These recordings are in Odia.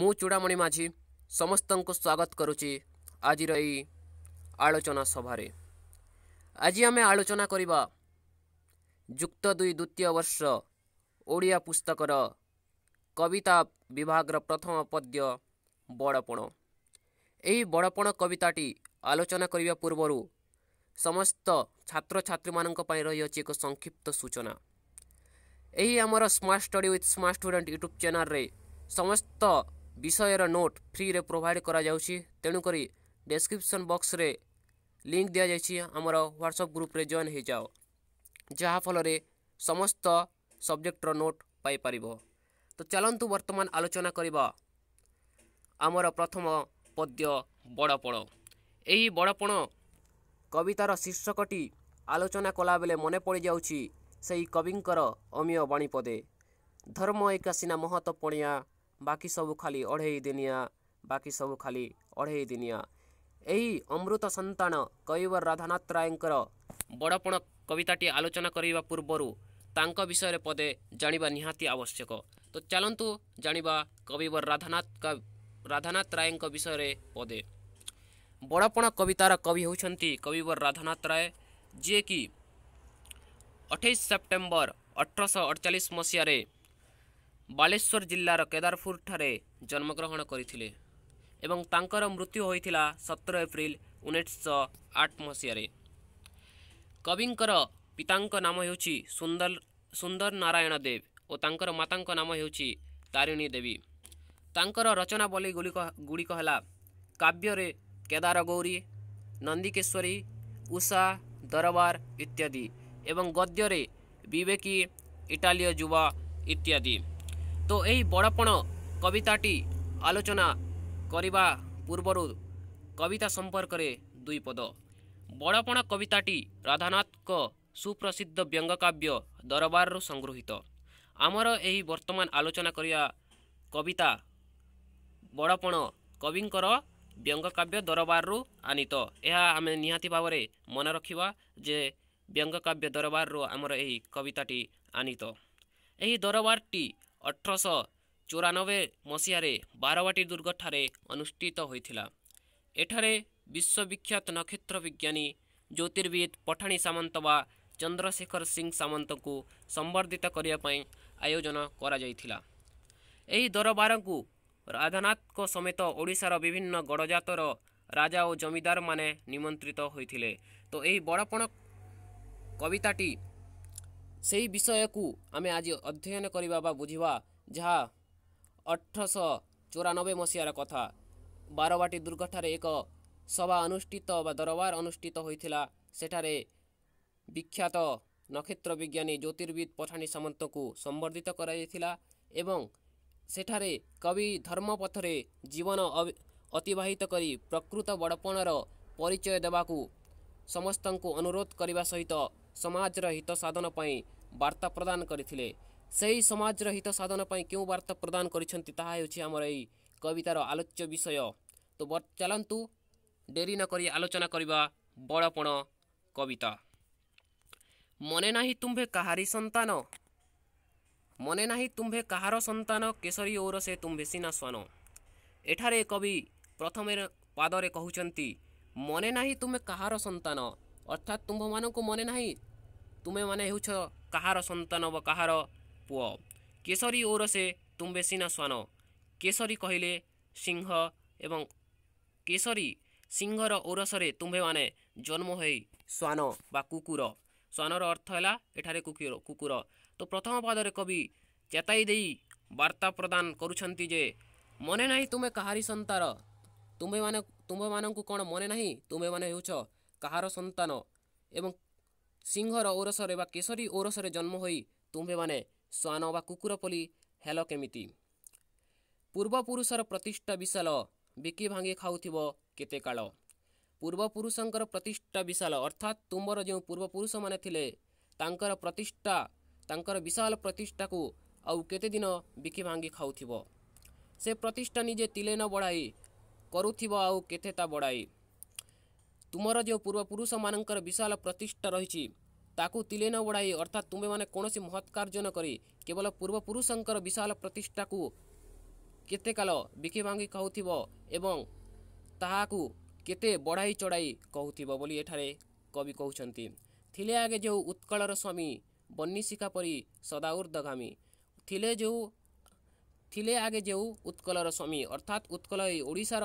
ମୁଁ ଚୂଡ଼ାମଣି ମାଝି ସମସ୍ତଙ୍କୁ ସ୍ୱାଗତ କରୁଛି ଆଜିର ଏଇ ଆଲୋଚନା ସଭାରେ ଆଜି ଆମେ ଆଲୋଚନା କରିବା ଯୁକ୍ତ ଦୁଇ ଦ୍ୱିତୀୟ ବର୍ଷ ଓଡ଼ିଆ ପୁସ୍ତକର କବିତା ବିଭାଗର ପ୍ରଥମ ପଦ୍ୟ ବଡ଼ପଣ ଏହି ବଡ଼ପଣ କବିତାଟି ଆଲୋଚନା କରିବା ପୂର୍ବରୁ ସମସ୍ତ ଛାତ୍ରଛାତ୍ରୀମାନଙ୍କ ପାଇଁ ରହିଅଛି ଏକ ସଂକ୍ଷିପ୍ତ ସୂଚନା ଏହି ଆମର smart study with smart student YouTube ଚ୍ୟାନେଲରେ ସମସ୍ତ ବିଷୟର ନୋଟ୍ ଫ୍ରିରେ ପ୍ରୋଭାଇଡ଼ କରାଯାଉଛି ତେଣୁକରି ଡେସ୍କ୍ରିପସନ୍ ବକ୍ସରେ ଲିଙ୍କ ଦିଆଯାଇଛି ଆମର ହ୍ୱାଟ୍ସଆପ୍ ଗ୍ରୁପ୍ରେ ଜଏନ୍ ହୋଇଯାଅ ଯାହାଫଳରେ ସମସ୍ତ ସବଜେକ୍ଟର ନୋଟ୍ ପାଇପାରିବ ତ ଚାଲନ୍ତୁ ବର୍ତ୍ତମାନ ଆଲୋଚନା କରିବା ଆମର ପ୍ରଥମ ପଦ୍ୟ ବଡ଼ପଣ ଏହି ବଡ଼ପଣ କବିତାର ଶୀର୍ଷକଟି ଆଲୋଚନା କଲାବେଳେ ମନେ ପଡ଼ିଯାଉଛି ସେହି କବିଙ୍କର ଅମୀୟ ବାଣୀପଦେ ଧର୍ମ ଏକା ସିନା ମହତ ପଣିଆ ବାକି ସବୁ ଖାଲି ଅଢ଼େଇ ଦିନିଆ ବାକି ସବୁ ଖାଲି ଅଢ଼େଇ ଦିନିଆ ଏହି ଅମୃତ ସନ୍ତାନ କୈବର ରାଧାନାଥ ରାୟଙ୍କର ବଡ଼ପଣ କବିତାଟି ଆଲୋଚନା କରିବା ପୂର୍ବରୁ ତାଙ୍କ ବିଷୟରେ ପଦେ ଜାଣିବା ନିହାତି ଆବଶ୍ୟକ ତ ଚାଲନ୍ତୁ ଜାଣିବା କବିବର ରାଧାନାଥ ରାଧାନାଥ ରାୟଙ୍କ ବିଷୟରେ ପଦେ ବଡ଼ପଣ କବିତାର କବି ହେଉଛନ୍ତି କବିବର ରାଧାନାଥ ରାୟ ଯିଏକି ଅଠେଇଶ ସେପ୍ଟେମ୍ବର ଅଠରଶହ ଅଡ଼ଚାଳିଶ ମସିହାରେ ବାଲେଶ୍ୱର ଜିଲ୍ଲାର କେଦାରପୁରଠାରେ ଜନ୍ମଗ୍ରହଣ କରିଥିଲେ ଏବଂ ତାଙ୍କର ମୃତ୍ୟୁ ହୋଇଥିଲା ସତର ଏପ୍ରିଲ ଉଣେଇଶହ ଆଠ ମସିହାରେ କବିଙ୍କର ପିତାଙ୍କ ନାମ ହେଉଛି ସୁନ୍ଦର ସୁନ୍ଦର ନାରାୟଣ ଦେବ ଓ ତାଙ୍କର ମାତାଙ୍କ ନାମ ହେଉଛି ତାରିଣୀ ଦେବୀ ତାଙ୍କର ରଚନାବଳୀ ଗୁଡ଼ିକ ଗୁଡ଼ିକ ହେଲା କାବ୍ୟରେ କେଦାର ଗୌରୀ ନନ୍ଦିକେଶ୍ୱରୀ ଉଷା ଦରବାର ଇତ୍ୟାଦି ଏବଂ ଗଦ୍ୟରେ ବିବେକୀ ଇଟାଲୀୟ ଯୁବା ଇତ୍ୟାଦି ତୋ ଏହି ବଡ଼ପଣ କବିତାଟି ଆଲୋଚନା କରିବା ପୂର୍ବରୁ କବିତା ସମ୍ପର୍କରେ ଦୁଇ ପଦ ବଡ଼ପଣ କବିତାଟି ରାଧାନାଥଙ୍କ ସୁପ୍ରସିଦ୍ଧ ବ୍ୟଙ୍ଗକାବ୍ୟ ଦରବାରରୁ ସଂଗୃହୀତ ଆମର ଏହି ବର୍ତ୍ତମାନ ଆଲୋଚନା କରିବା କବିତା ବଡ଼ପଣ କବିଙ୍କର ବ୍ୟଙ୍ଗକାବ୍ୟ ଦରବାରରୁ ଆନିତ ଏହା ଆମେ ନିହାତି ଭାବରେ ମନେ ରଖିବା ଯେ ବ୍ୟଙ୍ଗକାବ୍ୟ ଦରବାରରୁ ଆମର ଏହି କବିତାଟି ଆନିତ ଏହି ଦରବାରଟି ଅଠରଶହ ଚଉରାନବେ ମସିହାରେ ବାରବାଟୀ ଦୁର୍ଗଠାରେ ଅନୁଷ୍ଠିତ ହୋଇଥିଲା ଏଠାରେ ବିଶ୍ୱବିଖ୍ୟାତ ନକ୍ଷତ୍ର ବିଜ୍ଞାନୀ ଜ୍ୟୋତିର୍ବିଦ ପଠାଣି ସାମନ୍ତ ବା ଚନ୍ଦ୍ରଶେଖର ସିଂ ସାମନ୍ତଙ୍କୁ ସମ୍ବର୍ଦ୍ଧିତ କରିବା ପାଇଁ ଆୟୋଜନ କରାଯାଇଥିଲା ଏହି ଦରବାରକୁ ରାଧାନାଥଙ୍କ ସମେତ ଓଡ଼ିଶାର ବିଭିନ୍ନ ଗଡ଼ଜାତର ରାଜା ଓ ଜମିଦାରମାନେ ନିମନ୍ତ୍ରିତ ହୋଇଥିଲେ ତ ଏହି ବଡ଼ପଣ କବିତାଟି ସେହି ବିଷୟକୁ ଆମେ ଆଜି ଅଧ୍ୟୟନ କରିବା ବା ବୁଝିବା ଯାହା ଅଠରଶହ ଚଉରାନବେ ମସିହାର କଥା ବାରବାଟୀ ଦୁର୍ଗଠାରେ ଏକ ସଭା ଅନୁଷ୍ଠିତ ବା ଦରବାର ଅନୁଷ୍ଠିତ ହୋଇଥିଲା ସେଠାରେ ବିଖ୍ୟାତ ନକ୍ଷତ୍ର ବିଜ୍ଞାନୀ ଜ୍ୟୋତିର୍ବିଦ ପଠାଣି ସାମନ୍ତଙ୍କୁ ସମ୍ବର୍ଦ୍ଧିତ କରାଯାଇଥିଲା ଏବଂ ସେଠାରେ କବି ଧର୍ମ ପଥରେ ଜୀବନ ଅତିବାହିତ କରି ପ୍ରକୃତ ବଡ଼ପଣର ପରିଚୟ ଦେବାକୁ ସମସ୍ତଙ୍କୁ ଅନୁରୋଧ କରିବା ସହିତ ସମାଜର ହିତ ସାଧନ ପାଇଁ ବାର୍ତ୍ତା ପ୍ରଦାନ କରିଥିଲେ ସେହି ସମାଜର ହିତ ସାଧନ ପାଇଁ କେଉଁ ବାର୍ତ୍ତା ପ୍ରଦାନ କରିଛନ୍ତି ତାହା ହେଉଛି ଆମର ଏହି କବିତାର ଆଲୋଚ୍ୟ ବିଷୟ ତ ଚାଲନ୍ତୁ ଡେରି ନ କରି ଆଲୋଚନା କରିବା ବଡ଼ପଣ କବିତା ମନେ ନାହିଁ ତୁମ୍ଭେ କାହାରି ସନ୍ତାନ ମନେ ନାହିଁ ତୁମ୍ଭେ କାହାର ସନ୍ତାନ କେଶରୀ ଓର ସେ ତୁମ୍ଭେ ସିନା ସ୍ୱାନ ଏଠାରେ କବି ପ୍ରଥମେ ପାଦରେ କହୁଛନ୍ତି ମନେ ନାହିଁ ତୁମେ କାହାର ସନ୍ତାନ ଅର୍ଥାତ୍ ତୁମ୍ଭମାନଙ୍କୁ ମନେ ନାହିଁ ତୁମେମାନେ ହେଉଛ କାହାର ସନ୍ତାନ ବା କାହାର ପୁଅ କେଶରୀ ଔରସେ ତୁମ୍ଭେ ସିନା ଶ୍ୱାନ କେଶରୀ କହିଲେ ସିଂହ ଏବଂ କେଶରୀ ସିଂହର ଔରସରେ ତୁମ୍ଭେମାନେ ଜନ୍ମ ହୋଇ ଶ୍ୱାନ ବା କୁକୁର ଶ୍ୱାନର ଅର୍ଥ ହେଲା ଏଠାରେ କୁକୁର କୁକୁର ତ ପ୍ରଥମ ପାଦରେ କବି ଚେତାଇ ଦେଇ ବାର୍ତ୍ତା ପ୍ରଦାନ କରୁଛନ୍ତି ଯେ ମନେ ନାହିଁ ତୁମେ କାହାରି ସନ୍ତାର ତୁମେମାନେ ତୁମମାନଙ୍କୁ କ'ଣ ମନେ ନାହିଁ ତୁମେମାନେ ହେଉଛ କାହାର ସନ୍ତାନ ଏବଂ ସିଂହର ଓରସରେ ବା କେଶରୀ ଓରସରେ ଜନ୍ମ ହୋଇ ତୁମ୍ଭେମାନେ ଶ୍ୱାନ ବା କୁକୁର ପୋଲି ହେଲ କେମିତି ପୂର୍ବପୁରୁଷର ପ୍ରତିଷ୍ଠା ବିଶାଳ ବିକି ଭାଙ୍ଗି ଖାଉଥିବ କେତେ କାଳ ପୂର୍ବପୁରୁଷଙ୍କର ପ୍ରତିଷ୍ଠା ବିଶାଳ ଅର୍ଥାତ୍ ତୁମ୍ଭର ଯେଉଁ ପୂର୍ବପୁରୁଷମାନେ ଥିଲେ ତାଙ୍କର ପ୍ରତିଷ୍ଠା ତାଙ୍କର ବିଶାଳ ପ୍ରତିଷ୍ଠାକୁ ଆଉ କେତେଦିନ ବିକି ଭାଙ୍ଗି ଖାଉଥିବ ସେ ପ୍ରତିଷ୍ଠା ନିଜେ ତିଲେ ନ ବଢ଼ାଇ କରୁଥିବ ଆଉ କେତେ ତା ବଢ଼ାଇ ତୁମର ଯେଉଁ ପୂର୍ବପୁରୁଷମାନଙ୍କର ବିଶାଳ ପ୍ରତିଷ୍ଠା ରହିଛି ତାକୁ ତିଲେ ନ ବଢ଼ାଇ ଅର୍ଥାତ୍ ତୁମେମାନେ କୌଣସି ମହତ୍ କାର୍ଯ୍ୟ ନ କରି କେବଳ ପୂର୍ବପୁରୁଷଙ୍କର ବିଶାଳ ପ୍ରତିଷ୍ଠାକୁ କେତେକାଳ ବିକି ଭାଙ୍ଗି କହୁଥିବ ଏବଂ ତାହାକୁ କେତେ ବଢ଼ାଇ ଚଢ଼ାଇ କହୁଥିବ ବୋଲି ଏଠାରେ କବି କହୁଛନ୍ତି ଥିଲେ ଆଗେ ଯେଉଁ ଉତ୍କଳର ସ୍ୱାମୀ ବନ୍ନିଶିକା ପରି ସଦା ଉର୍ଦ୍ଧଗାମୀ ଥିଲେ ଯେଉଁ ଥିଲେ ଆଗେ ଯେଉଁ ଉତ୍କଳର ସ୍ୱାମୀ ଅର୍ଥାତ୍ ଉତ୍କଳ ଏ ଓଡ଼ିଶାର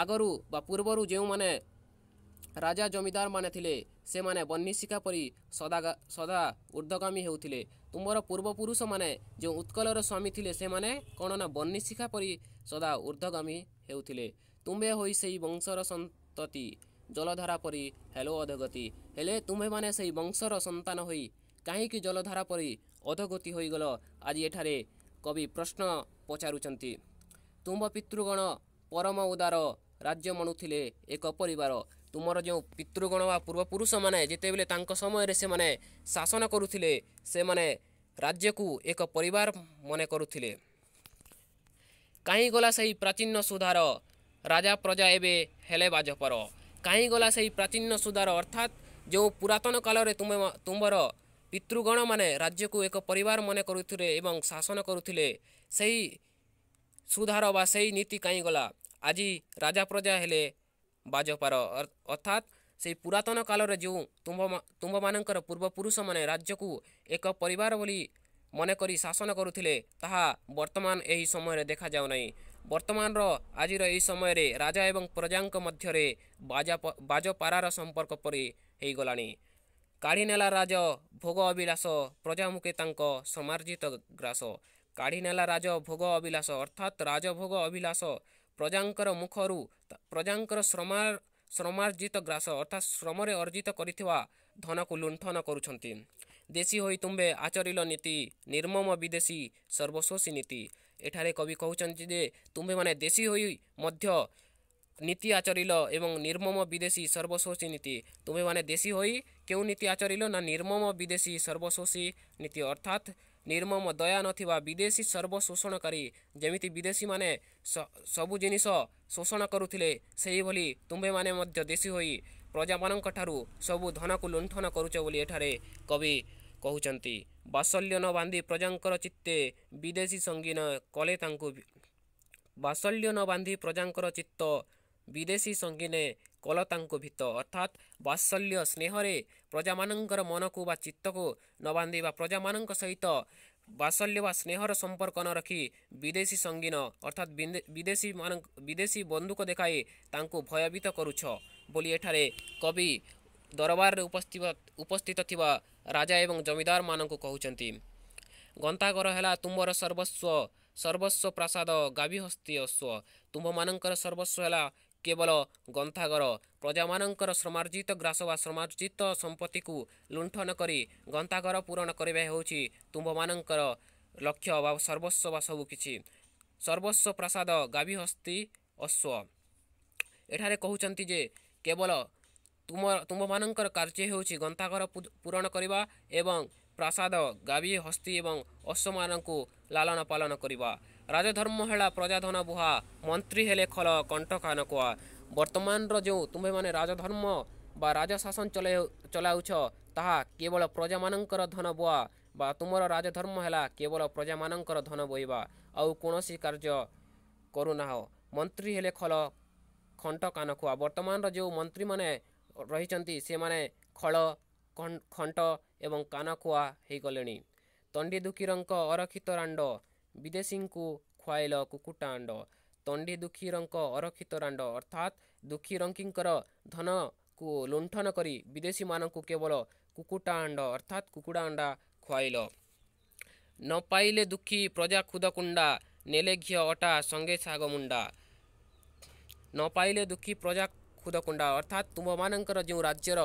ଆଗରୁ ବା ପୂର୍ବରୁ ଯେଉଁମାନେ ରାଜା ଜମିଦାରମାନେ ଥିଲେ ସେମାନେ ବନ୍ୟଶିକା ପରି ସଦା ସଦା ଉର୍ଦ୍ଧ୍ୱଗାମୀ ହେଉଥିଲେ ତୁମର ପୂର୍ବପୁରୁଷମାନେ ଯେଉଁ ଉତ୍କଳର ସ୍ୱାମୀ ଥିଲେ ସେମାନେ କ'ଣ ନା ବନ୍ୟଶିକା ପରି ସଦା ଉର୍ଦ୍ଧ୍ୱଗାମୀ ହେଉଥିଲେ ତୁମ୍ଭେ ହୋଇ ସେହି ବଂଶର ସନ୍ତତି ଜଳଧାରା ପରି ହେଲୋ ଅଧଗତି ହେଲେ ତୁମ୍ଭେମାନେ ସେହି ବଂଶର ସନ୍ତାନ ହୋଇ କାହିଁକି ଜଳଧାରା ପରି ଅଧଗତି ହୋଇଗଲ ଆଜି ଏଠାରେ କବି ପ୍ରଶ୍ନ ପଚାରୁଛନ୍ତି ତୁମ୍ଭ ପିତୃଗଣ ପରମ ଉଦାର ରାଜ୍ୟ ମଣୁଥିଲେ ଏକ ପରିବାର ତୁମର ଯେଉଁ ପିତୃଗଣ ବା ପୂର୍ବପୁରୁଷମାନେ ଯେତେବେଳେ ତାଙ୍କ ସମୟରେ ସେମାନେ ଶାସନ କରୁଥିଲେ ସେମାନେ ରାଜ୍ୟକୁ ଏକ ପରିବାର ମନେ କରୁଥିଲେ କାହିଁ ଗଲା ସେହି ପ୍ରାଚୀନ ସୁଧାର ରାଜା ପ୍ରଜା ଏବେ ହେଲେ ବାଜପର କାହିଁ ଗଲା ସେହି ପ୍ରାଚୀନ ସୁଧାର ଅର୍ଥାତ୍ ଯେଉଁ ପୁରାତନ କାଳରେ ତୁମେ ତୁମର ପିତୃଗଣମାନେ ରାଜ୍ୟକୁ ଏକ ପରିବାର ମନେ କରୁଥିଲେ ଏବଂ ଶାସନ କରୁଥିଲେ ସେହି ସୁଧାର ବା ସେହି ନୀତି କାହିଁ ଗଲା ଆଜି ରାଜା ପ୍ରଜା ହେଲେ ବାଜପାର ଅର୍ଥାତ୍ ସେହି ପୁରାତନ କାଳରେ ଯେଉଁ ତୁମ୍ଭ ତୁମ୍ଭମାନଙ୍କର ପୂର୍ବପୁରୁଷମାନେ ରାଜ୍ୟକୁ ଏକ ପରିବାର ବୋଲି ମନେ କରି ଶାସନ କରୁଥିଲେ ତାହା ବର୍ତ୍ତମାନ ଏହି ସମୟରେ ଦେଖାଯାଉ ନାହିଁ ବର୍ତ୍ତମାନର ଆଜିର ଏହି ସମୟରେ ରାଜା ଏବଂ ପ୍ରଜାଙ୍କ ମଧ୍ୟରେ ବାଜପାରାର ସମ୍ପର୍କ ପରି ହୋଇଗଲାଣି କାଢ଼ିନେଲା ରାଜ ଭୋଗ ଅଭିଳାଷ ପ୍ରଜାମୁଖେ ତାଙ୍କ ସମାର୍ଜିତ ଗ୍ରାସ କାଢ଼ିନେଲା ରାଜ ଭୋଗ ଅଭିଳାଷ ଅର୍ଥାତ୍ ରାଜଭୋଗ ଅଭିଳାଷ ପ୍ରଜାଙ୍କର ମୁଖରୁ ପ୍ରଜାଙ୍କର ଶ୍ରମା ଶ୍ରମାର୍ଜିତ ଗ୍ରାସ ଅର୍ଥାତ୍ ଶ୍ରମରେ ଅର୍ଜିତ କରିଥିବା ଧନକୁ ଲୁଣ୍ଠନ କରୁଛନ୍ତି ଦେଶୀ ହୋଇ ତୁମ୍ଭେ ଆଚରିଲ ନୀତି ନିର୍ମମ ବିଦେଶୀ ସର୍ବଶୋଷୀ ନୀତି ଏଠାରେ କବି କହୁଛନ୍ତି ଯେ ତୁମ୍ଭେମାନେ ଦେଶୀ ହୋଇ ମଧ୍ୟ ନୀତି ଆଚରିଲ ଏବଂ ନିର୍ମମ ବିଦେଶୀ ସର୍ବଶୋଷୀ ନୀତି ତୁମ୍ଭେମାନେ ଦେଶୀ ହୋଇ କେଉଁ ନୀତି ଆଚରିଲ ନା ନିର୍ମମ ବିଦେଶୀ ସର୍ବଶୋଷୀ ନୀତି ଅର୍ଥାତ୍ ନିର୍ମମ ଦୟା ନଥିବା ବିଦେଶୀ ସର୍ବ ସର୍ବଶୋଷଣକାରୀ ଯେମିତି ବିଦେଶୀମାନେ ସବୁ ଜିନିଷ ଶୋଷଣ କରୁଥିଲେ ସେହିଭଳି ତୁମ୍ଭେମାନେ ମଧ୍ୟ ଦେଶୀ ହୋଇ ପ୍ରଜାମାନଙ୍କ ଠାରୁ ସବୁ ଧନକୁ ଲୁଣ୍ଠନ କରୁଛ ବୋଲି ଏଠାରେ କବି କହୁଛନ୍ତି ବାତ୍ସଲ୍ୟ ନ ବାନ୍ଧି ପ୍ରଜାଙ୍କର ଚିତ୍ତେ ବିଦେଶୀ ସଙ୍ଗୀନ କଲେ ତାଙ୍କୁ ବାତ୍ସଲ୍ୟ ନ ବାନ୍ଧି ପ୍ରଜାଙ୍କର ଚିତ୍ତ ବିଦେଶୀ ସଙ୍ଗୀନେ कलता भित अर्थात् बात्सल्य स्नेहर प्रजा मनको वा चित्तको नबाजा म सहित वात्सल्य वा स्नेहर सम्पर्क नरखि विदेशी सङ्गीन अर्थात् विदेशी मान विदेशी बन्धुक देखाइ त भयभीत गरुछ कवि दरबार उपस्थित थाजा ए जमिदार मुहान गन्तागर होला तुम्बर सर्वस्व सर्वस्व प्रसाद गाविहस्ती अश्व तुम्भ सर्वस्व होला କେବଳ ଗନ୍ଥାଗର ପ୍ରଜାମାନଙ୍କର ଶ୍ରମାର୍ଜିତ ଗ୍ରାସ ବା ଶ୍ରମାର୍ଜିତ ସମ୍ପତ୍ତିକୁ ଲୁଣ୍ଠନ କରି ଗନ୍ତାଘର ପୂରଣ କରିବା ହେଉଛି ତୁମ୍ଭମାନଙ୍କର ଲକ୍ଷ୍ୟ ବା ସର୍ବସ୍ୱ ବା ସବୁ କିଛି ସର୍ବସ୍ୱ ପ୍ରାସାଦ ହସ୍ତି ଅଶ୍ୱ ଏଠାରେ କହୁଛନ୍ତି ଯେ କେବଳ ତୁମ ତୁମ୍ଭମାନଙ୍କର କାର୍ଯ୍ୟ ହେଉଛି ଗନ୍ତାଘର ପୂରଣ କରିବା ଏବଂ ପ୍ରାସାଦ ହସ୍ତି ଏବଂ ଅଶ୍ୱମାନଙ୍କୁ ଲାଳନ ପାଳନ କରିବା ରାଜଧର୍ମ ହେଲା ପ୍ରଜାଧନ ବୁହା ମନ୍ତ୍ରୀ ହେଲେ ଖଲ କଣ୍ଟକାନ କୁଆ ବର୍ତ୍ତମାନର ଯେଉଁ ତୁମେମାନେ ରାଜଧର୍ମ ବା ରାଜଶାସନ ଚଲାଇ ଚଲାଉଛ ତାହା କେବଳ ପ୍ରଜାମାନଙ୍କର ଧନ ବୁହା ବା ତୁମର ରାଜଧର୍ମ ହେଲା କେବଳ ପ୍ରଜାମାନଙ୍କର ଧନ ବୋହିବା ଆଉ କୌଣସି କାର୍ଯ୍ୟ କରୁନାହ ମନ୍ତ୍ରୀ ହେଲେ ଖଲ ଖଣ୍ଟ କାନଖୁଆ ବର୍ତ୍ତମାନର ଯେଉଁ ମନ୍ତ୍ରୀମାନେ ରହିଛନ୍ତି ସେମାନେ ଖଳ ଖଣ୍ଟ ଏବଂ କାନଖୁଆ ହୋଇଗଲେଣି ତଣ୍ଡି ଦୁଃଖୀରଙ୍କ ଅରକ୍ଷିତ ରାଣ୍ଡ ବିଦେଶୀଙ୍କୁ ଖୁଆଇଲ କୁକୁଟାଣ୍ଡ ତଣ୍ଡି ଦୁଃଖୀରଙ୍କ ଅରକ୍ଷିତ ରାଣ୍ଡ ଅର୍ଥାତ୍ ଦୁଃଖୀ ରଙ୍କୀଙ୍କର ଧନକୁ ଲୁଣ୍ଠନ କରି ବିଦେଶୀମାନଙ୍କୁ କେବଳ ଆଣ୍ଡ ଅର୍ଥାତ୍ କୁକୁଡ଼ା ଅଣ୍ଡା ଖୁଆଇଲ ନ ପାଇଲେ ଦୁଃଖୀ ପ୍ରଜା ଖୁଦକୁଣ୍ଡା ନେଲେ ଘିଅ ଅଟା ସଙ୍ଗେ ଶାଗ ମୁଣ୍ଡା ନ ପାଇଲେ ଦୁଃଖୀ ପ୍ରଜା ଖୁଦକୁଣ୍ଡା ଅର୍ଥାତ୍ ତୁମମାନଙ୍କର ଯେଉଁ ରାଜ୍ୟର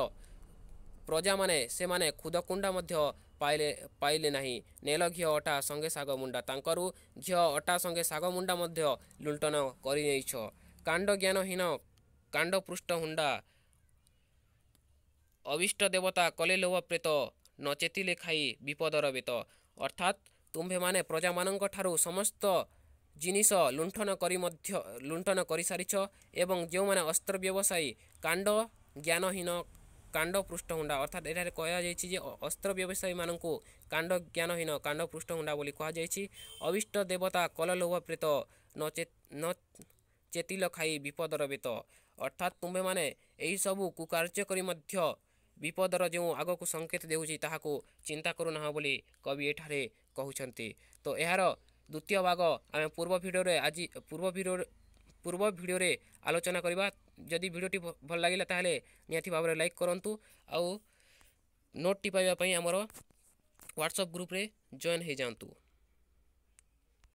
ପ୍ରଜାମାନେ ସେମାନେ ଖୁଦକୁଣ୍ଡା ମଧ୍ୟ ପାଇଲେ ପାଇଲେ ନାହିଁ ନେଲ ଘିଅ ଅଟା ସଙ୍ଗେ ଶାଗ ମୁଣ୍ଡା ତାଙ୍କରୁ ଘିଅ ଅଟା ସଙ୍ଗେ ଶାଗ ମୁଣ୍ଡା ମଧ୍ୟ ଲୁଣ୍ଟନ କରିନେଇଛ କାଣ୍ଡ ଜ୍ଞାନହୀନ କାଣ୍ଡ ପୃଷ୍ଠ ହୁଣ୍ଡା ଅବିଷ୍ଟ ଦେବତା କଲେ ଲୋଭ ପ୍ରେତ ନଚେତିଲେ ଖାଇ ବିପଦର ବେତ ଅର୍ଥାତ୍ ତୁମ୍ଭେମାନେ ପ୍ରଜାମାନଙ୍କଠାରୁ ସମସ୍ତ ଜିନିଷ ଲୁଣ୍ଠନ କରି ମଧ୍ୟ ଲୁଣ୍ଠନ କରିସାରିଛ ଏବଂ ଯେଉଁମାନେ ଅସ୍ତ୍ର ବ୍ୟବସାୟୀ କାଣ୍ଡ ଜ୍ଞାନହୀନ କାଣ୍ଡ ପୃଷ୍ଠହୁଣ୍ଡା ଅର୍ଥାତ୍ ଏଠାରେ କୁହାଯାଇଛି ଯେ ଅସ୍ତ୍ର ବ୍ୟବସାୟୀମାନଙ୍କୁ କାଣ୍ଡ ଜ୍ଞାନହୀନ କାଣ୍ଡ ପୃଷ୍ଠହୁଣ୍ଡା ବୋଲି କୁହାଯାଇଛି ଅଭିଷ୍ଟ ଦେବତା କଲଲୋଭପ୍ରେତ ନ ଚେତିଲ ଖାଇ ବିପଦର ବେତ ଅର୍ଥାତ୍ ତୁମ୍ଭେମାନେ ଏହିସବୁ କୁକାର୍ଯ୍ୟ କରି ମଧ୍ୟ ବିପଦର ଯେଉଁ ଆଗକୁ ସଙ୍କେତ ଦେଉଛି ତାହାକୁ ଚିନ୍ତା କରୁନାହଁ ବୋଲି କବି ଏଠାରେ କହୁଛନ୍ତି ତ ଏହାର ଦ୍ୱିତୀୟ ଭାଗ ଆମେ ପୂର୍ବ ଭିଡ଼ିଓରେ ଆଜି ପୂର୍ବ ଭିଡ଼ିଓ পূর্ব ভিডিওরে আলোচনা করা যদি ভিডিওটি ভাল লাগিলা তাহলে নিহতি ভাবে লাইক করতু আও নোটটি পাইবা আমার হোয়াটসঅ্যাপ গ্রুপে জয়েন হয়ে যাতে